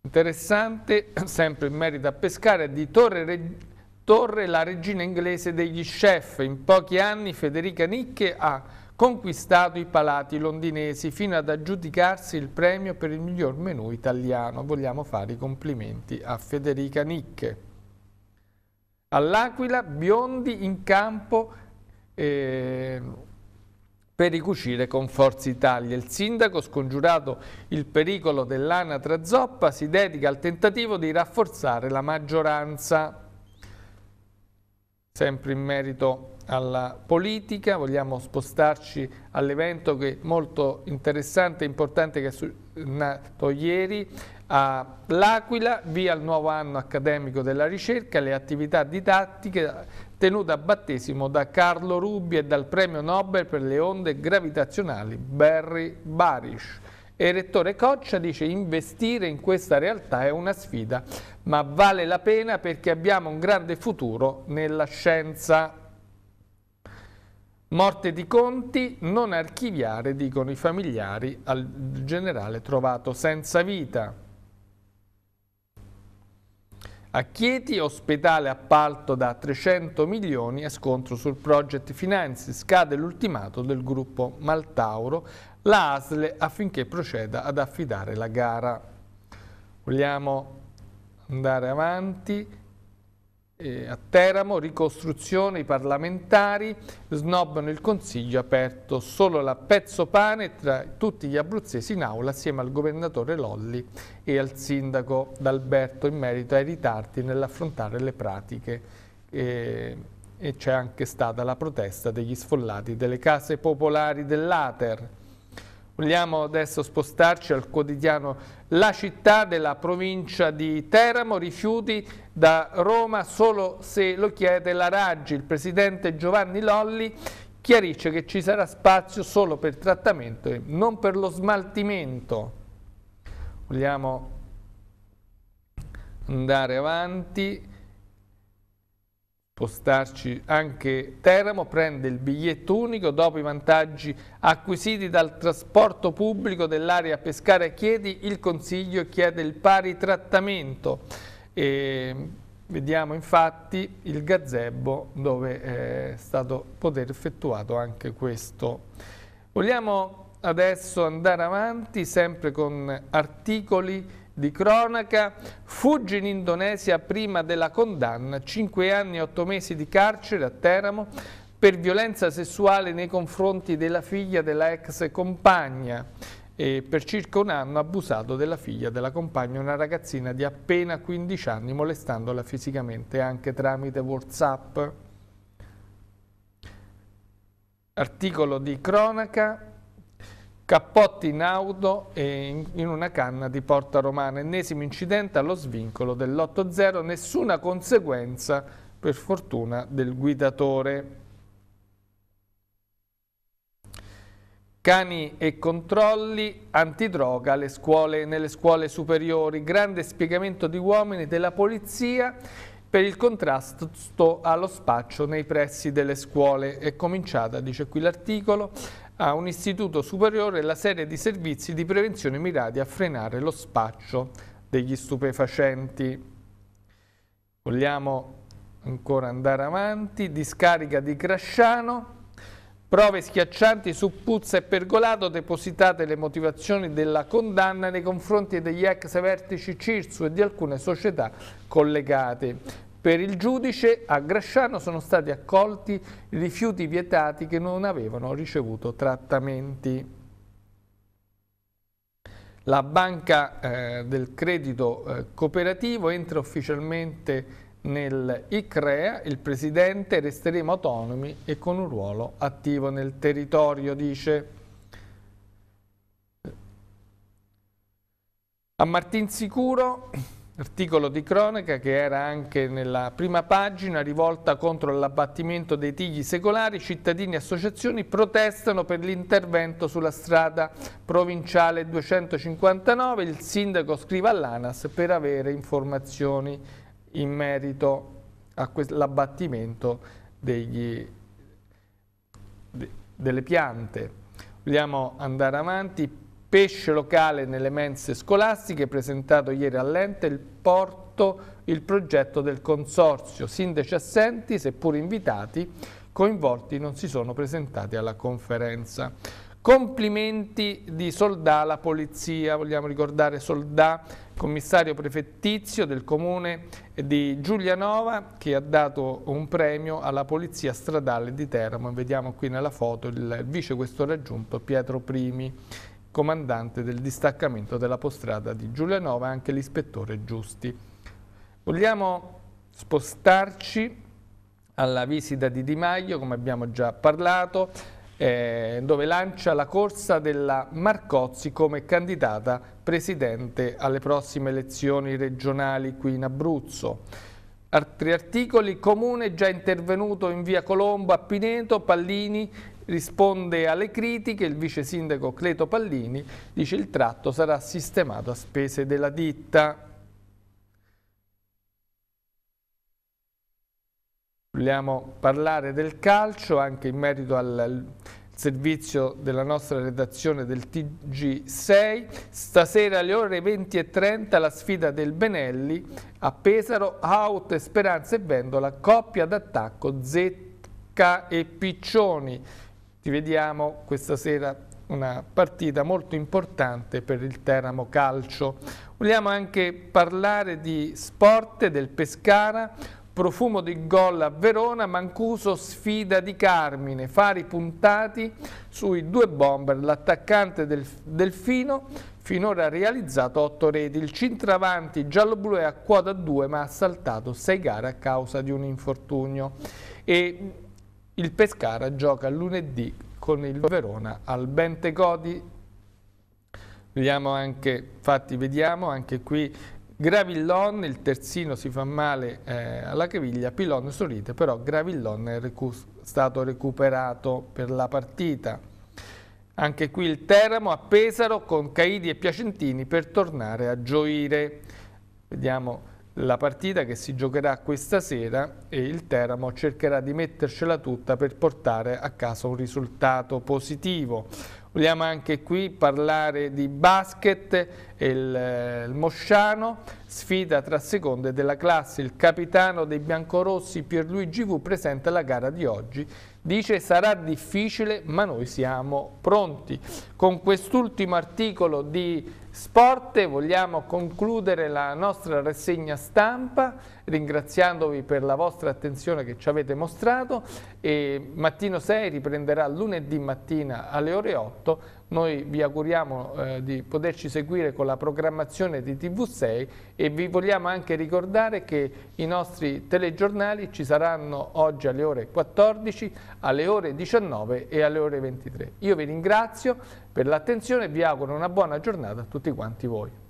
interessante, sempre in merito a Pescara, di Torre Reggio Torre la regina inglese degli chef. In pochi anni Federica Nicche ha conquistato i palati londinesi fino ad aggiudicarsi il premio per il miglior menù italiano. Vogliamo fare i complimenti a Federica Nicche. All'Aquila, Biondi in campo eh, per ricucire con Forza Italia. Il sindaco, scongiurato il pericolo dell'anatra zoppa, si dedica al tentativo di rafforzare la maggioranza sempre in merito alla politica, vogliamo spostarci all'evento che è molto interessante e importante che è nato ieri a L'Aquila, via il nuovo anno accademico della ricerca, le attività didattiche tenute a battesimo da Carlo Rubi e dal premio Nobel per le onde gravitazionali Barry Barish. E rettore Coccia dice investire in questa realtà è una sfida ma vale la pena perché abbiamo un grande futuro nella scienza. Morte di Conti, non archiviare, dicono i familiari, al generale trovato senza vita. A Chieti, ospedale appalto da 300 milioni e scontro sul project Finanzi, scade l'ultimato del gruppo Maltauro, la ASL affinché proceda ad affidare la gara. Vogliamo andare avanti. Eh, a Teramo, ricostruzione, i parlamentari snobbano il consiglio aperto solo la pezzo pane tra tutti gli abruzzesi in aula assieme al governatore Lolli e al sindaco D'Alberto in merito ai ritardi nell'affrontare le pratiche eh, e c'è anche stata la protesta degli sfollati delle case popolari dell'Ater Vogliamo adesso spostarci al quotidiano La città della provincia di Teramo, rifiuti da Roma solo se lo chiede la Raggi. Il presidente Giovanni Lolli chiarisce che ci sarà spazio solo per trattamento e non per lo smaltimento. Vogliamo andare avanti spostarci anche Teramo prende il biglietto unico dopo i vantaggi acquisiti dal trasporto pubblico dell'area Pescara Chiedi il Consiglio chiede il pari trattamento. E vediamo infatti il gazebo dove eh, è stato poter effettuato anche questo. Vogliamo adesso andare avanti sempre con articoli di cronaca, fugge in Indonesia prima della condanna, 5 anni e 8 mesi di carcere a Teramo per violenza sessuale nei confronti della figlia della ex compagna e per circa un anno abusato della figlia della compagna, una ragazzina di appena 15 anni, molestandola fisicamente anche tramite Whatsapp. Articolo di cronaca, Cappotti in auto e in una canna di Porta Romana, ennesimo incidente allo svincolo dell'8-0, nessuna conseguenza per fortuna del guidatore. Cani e controlli, antidroga scuole, nelle scuole superiori, grande spiegamento di uomini della polizia per il contrasto allo spaccio nei pressi delle scuole. È cominciata, dice qui l'articolo, a un istituto superiore la serie di servizi di prevenzione mirati a frenare lo spaccio degli stupefacenti. Vogliamo ancora andare avanti, discarica di Crasciano, prove schiaccianti su puzza e pergolato, depositate le motivazioni della condanna nei confronti degli ex vertici Cirsu e di alcune società collegate. Per il giudice a Grasciano sono stati accolti rifiuti vietati che non avevano ricevuto trattamenti. La banca eh, del credito eh, cooperativo entra ufficialmente nel ICREA, il presidente, resteremo autonomi e con un ruolo attivo nel territorio, dice. A Martinsicuro Articolo di cronaca che era anche nella prima pagina, rivolta contro l'abbattimento dei tigli secolari, cittadini e associazioni protestano per l'intervento sulla strada provinciale 259, il sindaco scrive all'ANAS per avere informazioni in merito all'abbattimento delle piante. Vogliamo andare avanti, Pesce locale nelle mense scolastiche, presentato ieri all'ente il porto il progetto del consorzio. Sindaci assenti, seppur invitati, coinvolti non si sono presentati alla conferenza. Complimenti di Soldà alla polizia, vogliamo ricordare Soldà, commissario prefettizio del comune di Giulianova che ha dato un premio alla polizia stradale di Teramo. Vediamo qui nella foto il vice questore aggiunto Pietro Primi comandante del distaccamento della postrada di Giulianova, anche l'ispettore Giusti. Vogliamo spostarci alla visita di Di Maio, come abbiamo già parlato, eh, dove lancia la corsa della Marcozzi come candidata presidente alle prossime elezioni regionali qui in Abruzzo. Altri articoli, Comune già intervenuto in via Colombo a Pineto, Pallini Risponde alle critiche il vice sindaco Cleto Pallini, dice il tratto sarà sistemato a spese della ditta. Vogliamo parlare del calcio anche in merito al servizio della nostra redazione del TG6. Stasera alle ore 20.30 la sfida del Benelli a Pesaro, Out, Speranza e Vendola, coppia d'attacco Zecca e Piccioni. Ci vediamo questa sera una partita molto importante per il Teramo Calcio. Vogliamo anche parlare di sport del Pescara, profumo di gol a Verona, Mancuso sfida di Carmine, fari puntati sui due bomber, l'attaccante del Delfino finora ha realizzato 8 reti, il centravanti giallo-blu è a quota 2 ma ha saltato 6 gare a causa di un infortunio. E il Pescara gioca lunedì con il Verona al Bentecodi. Vediamo anche, infatti vediamo anche qui Gravillon, il terzino si fa male eh, alla caviglia, Pilon sorride, però Gravillon è recu stato recuperato per la partita. Anche qui il Teramo a Pesaro con Caidi e Piacentini per tornare a gioire. Vediamo la partita che si giocherà questa sera e il Teramo cercherà di mettercela tutta per portare a casa un risultato positivo. Vogliamo anche qui parlare di basket e il, eh, il Mosciano, sfida tra seconde della classe. Il capitano dei biancorossi Pierluigi V presenta la gara di oggi Dice sarà difficile ma noi siamo pronti. Con quest'ultimo articolo di Sport vogliamo concludere la nostra rassegna stampa ringraziandovi per la vostra attenzione che ci avete mostrato e mattino 6 riprenderà lunedì mattina alle ore 8 noi vi auguriamo eh, di poterci seguire con la programmazione di TV6 e vi vogliamo anche ricordare che i nostri telegiornali ci saranno oggi alle ore 14, alle ore 19 e alle ore 23. Io vi ringrazio per l'attenzione e vi auguro una buona giornata a tutti quanti voi.